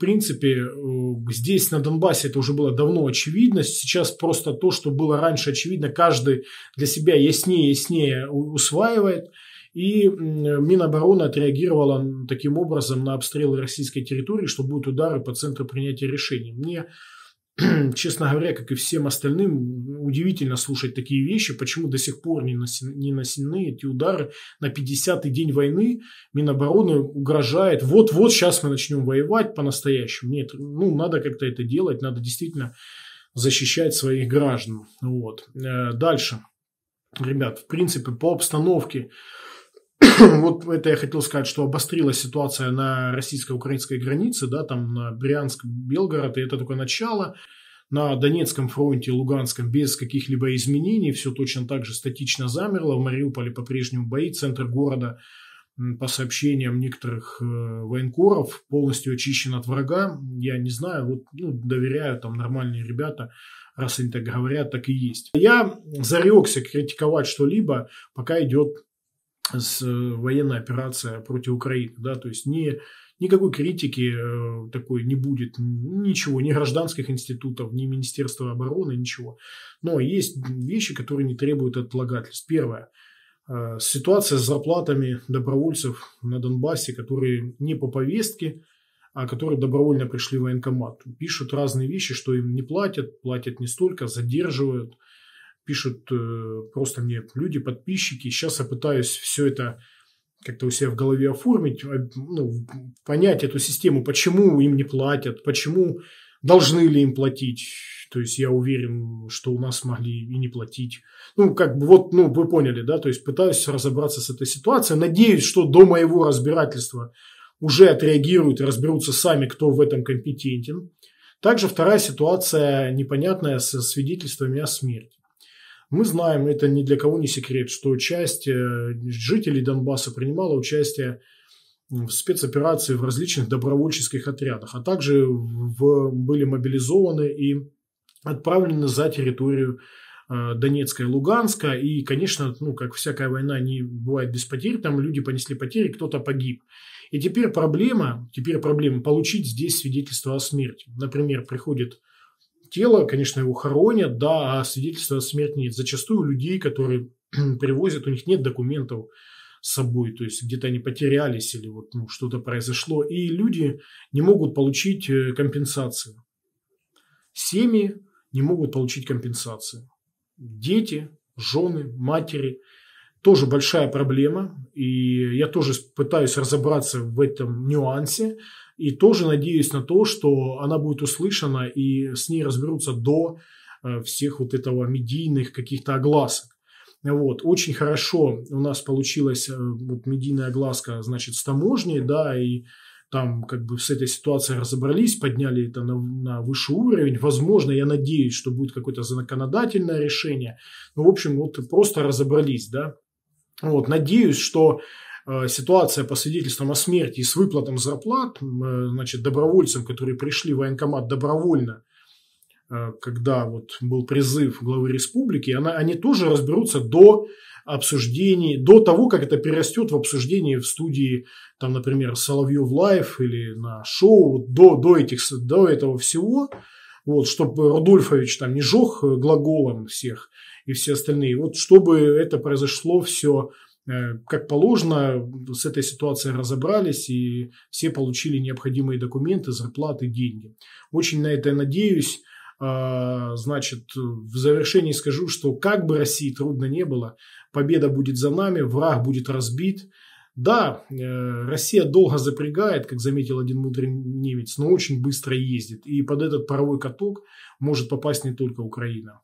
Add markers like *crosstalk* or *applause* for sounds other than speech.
В принципе, э, здесь, на Донбассе, это уже было давно очевидно. Сейчас просто то, что было раньше очевидно, каждый для себя яснее и яснее усваивает. И Минобороны отреагировала таким образом на обстрелы российской территории, что будут удары по центру принятия решений. Мне *clears throat* честно говоря, как и всем остальным, удивительно слушать такие вещи, почему до сих пор не нанесены, не нанесены эти удары. На 50-й день войны Минобороны угрожает, вот-вот сейчас мы начнем воевать по-настоящему. Нет, ну, надо как-то это делать, надо действительно защищать своих граждан. Вот. Э, дальше. Ребят, в принципе, по обстановке *coughs* вот это я хотел сказать, что обострилась ситуация на российско-украинской границе, да, там на Брянск, Белгород, и это только начало. На Донецком фронте, Луганском без каких-либо изменений все точно так же статично замерло. В Мариуполе по-прежнему бои, центр города по сообщениям некоторых э, военкоров полностью очищен от врага. Я не знаю, вот ну, доверяю там нормальные ребята, раз они так говорят, так и есть. Я зарекся критиковать что-либо, пока идет с э, военная операция против Украины, да, то есть не никакой критики э, такой не будет, ничего, ни гражданских институтов, ни Министерства обороны, ничего. Но есть вещи, которые не требуют отлагательств. Первое. Э, ситуация с зарплатами добровольцев на Донбассе, которые не по повестке, а которые добровольно пришли в военкомат. Пишут разные вещи, что им не платят, платят не столько, задерживают – пишут э, просто мне люди, подписчики. Сейчас я пытаюсь все это как-то у себя в голове оформить, а, ну, понять эту систему, почему им не платят, почему должны ли им платить. То есть я уверен, что у нас могли и не платить. Ну, как бы вот, ну, вы поняли, да, то есть пытаюсь разобраться с этой ситуацией. Надеюсь, что до моего разбирательства уже отреагируют и разберутся сами, кто в этом компетентен. Также вторая ситуация непонятная со свидетельствами о смерти. Мы знаем, это ни для кого не секрет, что часть жителей Донбасса принимала участие в спецоперации в различных добровольческих отрядах, а также в, были мобилизованы и отправлены за территорию э, Донецка и Луганска. И, конечно, ну, как всякая война не бывает без потерь, там люди понесли потери, кто-то погиб. И теперь проблема, теперь проблема получить здесь свидетельство о смерти. Например, приходит тело, конечно, его хоронят, да, а свидетельства о смерти нет. Зачастую у людей, которые *clears throat* привозят, у них нет документов с собой, то есть где-то они потерялись или вот ну, что-то произошло, и люди не могут получить э, компенсацию. Семьи не могут получить компенсацию. Дети, жены, матери тоже большая проблема, и я тоже пытаюсь разобраться в этом нюансе, и тоже надеюсь на то, что она будет услышана и с ней разберутся до э, всех вот этого медийных каких-то огласок. Вот. Очень хорошо у нас получилась э, вот, медийная огласка, значит, с таможней, да, и там как бы с этой ситуацией разобрались, подняли это на, на высший уровень. Возможно, я надеюсь, что будет какое-то законодательное решение. Ну, в общем, вот просто разобрались, да. Вот, надеюсь, что Э, ситуация по свидетельствам о смерти и с выплатом зарплат, э, значит, добровольцам, которые пришли в военкомат добровольно, э, когда вот был призыв главы республики, она, они тоже разберутся до обсуждений, до того, как это перерастет в обсуждение в студии, там, например, Соловьев Лайф или на шоу, до, до, этих, до этого всего, вот, чтобы Рудольфович там не жег глаголом всех и все остальные, вот чтобы это произошло все Э, как положено, с этой ситуацией разобрались, и все получили необходимые документы, зарплаты, деньги. Очень на это надеюсь. А, значит, в завершении скажу, что как бы России трудно не было, победа будет за нами, враг будет разбит. Да, э, Россия долго запрягает, как заметил один мудрый немец, но очень быстро ездит. И под этот паровой каток может попасть не только Украина.